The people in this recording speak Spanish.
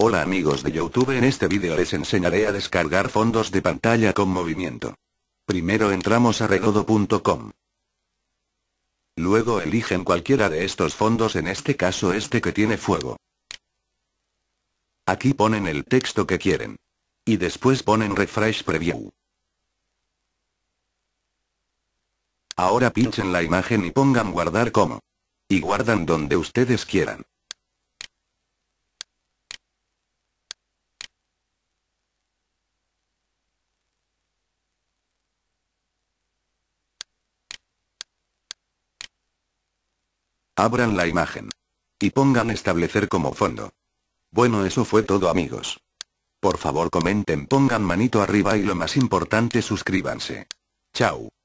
Hola amigos de Youtube en este vídeo les enseñaré a descargar fondos de pantalla con movimiento. Primero entramos a Redodo.com Luego eligen cualquiera de estos fondos en este caso este que tiene fuego. Aquí ponen el texto que quieren. Y después ponen refresh preview. Ahora pinchen la imagen y pongan guardar como. Y guardan donde ustedes quieran. Abran la imagen. Y pongan establecer como fondo. Bueno, eso fue todo amigos. Por favor comenten, pongan manito arriba y lo más importante suscríbanse. Chao.